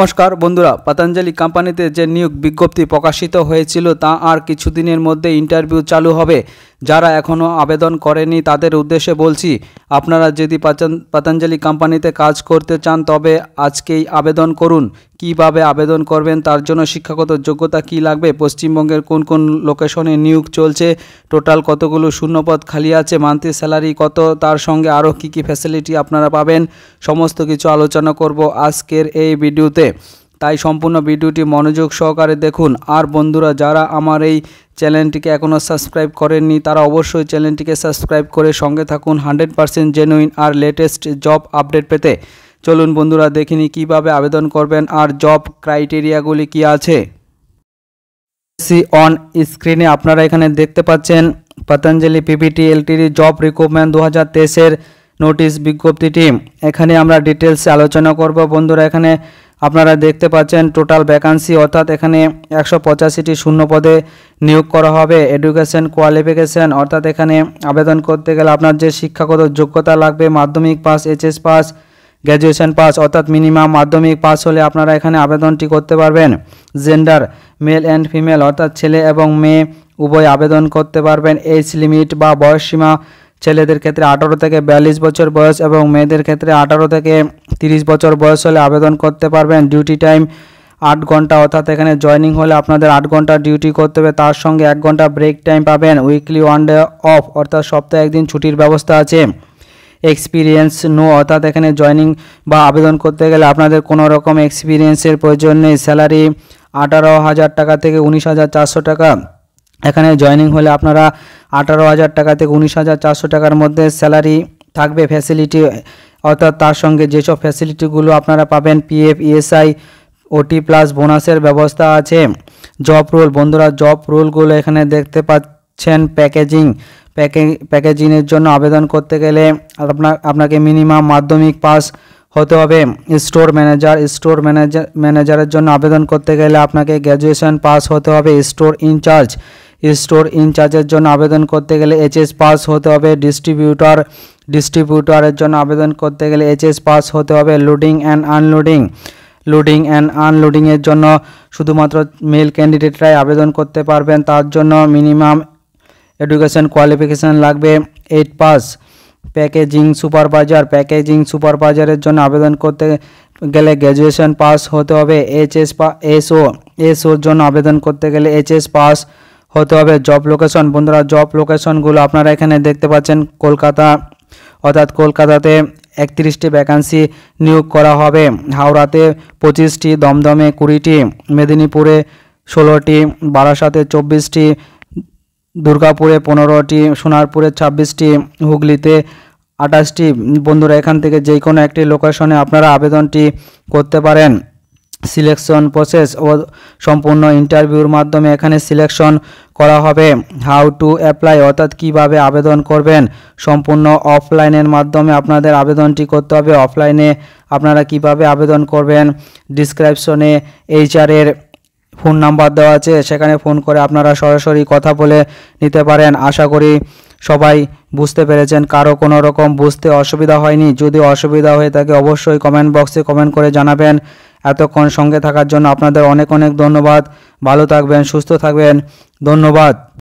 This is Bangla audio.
নমস্কার বন্ধুরা পতঞ্জলি কোম্পানিতে যে নিয়োগ বিজ্ঞপ্তি প্রকাশিত হয়েছিল তা আর কিছুদিনের মধ্যে ইন্টারভিউ চালু হবে যারা এখনও আবেদন করেনি তাদের উদ্দেশ্যে বলছি আপনারা যদি পাতাঞ্জলি কোম্পানিতে কাজ করতে চান তবে আজকেই আবেদন করুন কিভাবে আবেদন করবেন তার জন্য শিক্ষাগত যোগ্যতা কি লাগবে পশ্চিমবঙ্গের কোন কোন লোকেশনে নিয়োগ চলছে টোটাল কতগুলো শূন্যপদ খালি আছে মান্থলি স্যালারি কত তার সঙ্গে আরও কী কী ফ্যাসিলিটি আপনারা পাবেন সমস্ত কিছু আলোচনা করব আজকের এই ভিডিওতে তাই সম্পূর্ণ ভিডিওটি মনোযোগ সহকারে দেখুন আর বন্ধুরা যারা আমার এই চ্যানেলটিকে এখনও সাবস্ক্রাইব করেননি তারা অবশ্যই চ্যানেলটিকে সাবস্ক্রাইব করে সঙ্গে থাকুন হান্ড্রেড পারসেন্ট জেনুইন আর লেটেস্ট জব আপডেট পেতে চলুন বন্ধুরা দেখিনি কিভাবে আবেদন করবেন আর জব ক্রাইটেরিয়াগুলি কি আছে সি অন স্ক্রিনে আপনারা এখানে দেখতে পাচ্ছেন Patanjali PPT LTD job recruitment দু হাজার তেইশের নোটিশ বিজ্ঞপ্তি টিম এখানে আমরা ডিটেলসে আলোচনা করব বন্ধুরা এখানে আপনারা দেখতে পাচ্ছেন টোটাল ভ্যাকান্সি অর্থাৎ এখানে একশো পঁচাশিটি শূন্য পদে নিয়োগ করা হবে এডুকেশন কোয়ালিফিকেশান অর্থাৎ এখানে আবেদন করতে গেলে আপনার যে শিক্ষাগত যোগ্যতা লাগবে মাধ্যমিক pass HS pass graduation pass অর্থাৎ মিনিমাম মাধ্যমিক পাস হলে আপনারা এখানে আবেদনটি করতে পারবেন জেন্ডার মেল অ্যান্ড ফিমেল অর্থাৎ ছেলে এবং মেয়ে উভয় আবেদন করতে পারবেন এইজ লিমিট বা বয়সসীমা ছেলেদের ক্ষেত্রে আঠারো থেকে বিয়াল্লিশ বছর বয়স এবং মেয়েদের ক্ষেত্রে আঠারো থেকে তিরিশ বছর বয়স হলে আবেদন করতে পারবেন ডিউটি টাইম আট ঘন্টা অর্থাৎ এখানে জয়নিং হলে আপনাদের আট ঘন্টা ডিউটি করতে হবে তার সঙ্গে এক ঘন্টা ব্রেক টাইম পাবেন উইকলি ওয়ান ডে অফ অর্থাৎ সপ্তাহে একদিন ছুটির ব্যবস্থা আছে এক্সপিরিয়েন্স নো অর্থাৎ এখানে জয়নিং বা আবেদন করতে গেলে আপনাদের কোনো রকম এক্সপিরিয়েন্সের প্রয়োজন নেই স্যালারি আঠারো হাজার টাকা থেকে উনিশ হাজার চারশো টাকা এখানে জয়নিং হলে আপনারা আঠারো হাজার টাকা থেকে উনিশ হাজার চারশো টাকার মধ্যে স্যালারি থাকবে ফ্যাসিলিটি অর্থাৎ তার সঙ্গে যেসব ফ্যাসিলিটিগুলো আপনারা পাবেন পিএফ ইএসআই ওটি প্লাস বোনাসের ব্যবস্থা আছে জব রোল বন্ধুরা জব রোলগুলো এখানে দেখতে পাচ্ছেন প্যাকেজিং প্যাকেজিংয়ের জন্য আবেদন করতে গেলে আপনার আপনাকে মিনিমাম মাধ্যমিক পাস হতে হবে স্টোর ম্যানেজার স্টোর ম্যানেজার ম্যানেজারের জন্য আবেদন করতে গেলে আপনাকে গ্র্যাজুয়েশন পাস হতে হবে স্টোর ইনচার্জ স্টোর ইনচার্জের জন্য আবেদন করতে গেলে এইচএস পাস হতে হবে ডিস্ট্রিবিউটার ডিস্ট্রিবিউটরের জন্য আবেদন করতে গেলে এইচএস পাস হতে হবে loading and unloading loading and আনলোডিংয়ের জন্য শুধুমাত্র মেল ক্যান্ডিডেটরাই আবেদন করতে পারবেন তার জন্য মিনিমাম এডুকেশন কোয়ালিফিকেশান লাগবে eight pass packaging supervisor packaging সুপারভাইজারের জন্য আবেদন করতে গেলে গ্র্যাজুয়েশন পাস হতে হবে এইচএস পা এসও এসওর জন্য আবেদন করতে গেলে এইচএস পাস হতে হবে জব লোকেশন বন্ধুরা জব লোকেশনগুলো আপনারা এখানে দেখতে পাচ্ছেন কলকাতা অর্থাৎ কলকাতাতে একত্রিশটি ভ্যাকান্সি নিয়োগ করা হবে হাওড়াতে পঁচিশটি দমদমে কুড়িটি মেদিনীপুরে ষোলোটি বারাসাতে চব্বিশটি দুর্গাপুরে পনেরোটি সোনারপুরে ছাব্বিশটি হুগলিতে আঠাশটি বন্ধুরা এখান থেকে যে কোনো একটি লোকেশনে আপনারা আবেদনটি করতে পারেন সিলেকশন প্রসেস ও সম্পূর্ণ ইন্টারভিউর মাধ্যমে এখানে সিলেকশন করা হবে হাউ টু অ্যাপ্লাই অর্থাৎ কীভাবে আবেদন করবেন সম্পূর্ণ অফলাইনের মাধ্যমে আপনাদের আবেদনটি করতে হবে অফলাইনে আপনারা কিভাবে আবেদন করবেন ডিসক্রিপশনে এইচআরের ফোন নাম্বার দেওয়া আছে সেখানে ফোন করে আপনারা সরাসরি কথা বলে নিতে পারেন আশা করি সবাই বুঝতে পেরেছেন কারো কোনো রকম বুঝতে অসুবিধা হয়নি যদি অসুবিধা হয়ে থাকে অবশ্যই কমেন্ট বক্সে কমেন্ট করে জানাবেন এতক্ষণ সঙ্গে থাকার জন্য আপনাদের অনেক অনেক ধন্যবাদ ভালো থাকবেন সুস্থ থাকবেন ধন্যবাদ